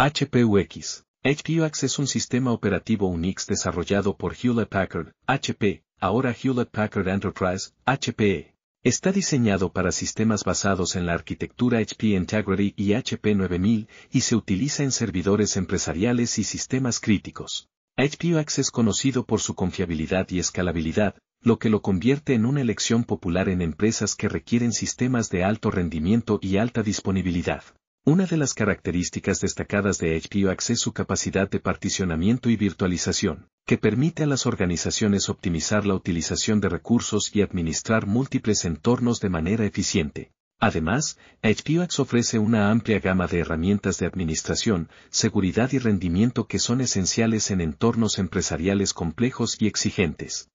HPUX. HPUX es un sistema operativo Unix desarrollado por Hewlett Packard, HP, ahora Hewlett Packard Enterprise, HPE. Está diseñado para sistemas basados en la arquitectura HP Integrity y HP 9000 y se utiliza en servidores empresariales y sistemas críticos. HPUX es conocido por su confiabilidad y escalabilidad, lo que lo convierte en una elección popular en empresas que requieren sistemas de alto rendimiento y alta disponibilidad. Una de las características destacadas de HPOX es su capacidad de particionamiento y virtualización, que permite a las organizaciones optimizar la utilización de recursos y administrar múltiples entornos de manera eficiente. Además, HPOX ofrece una amplia gama de herramientas de administración, seguridad y rendimiento que son esenciales en entornos empresariales complejos y exigentes.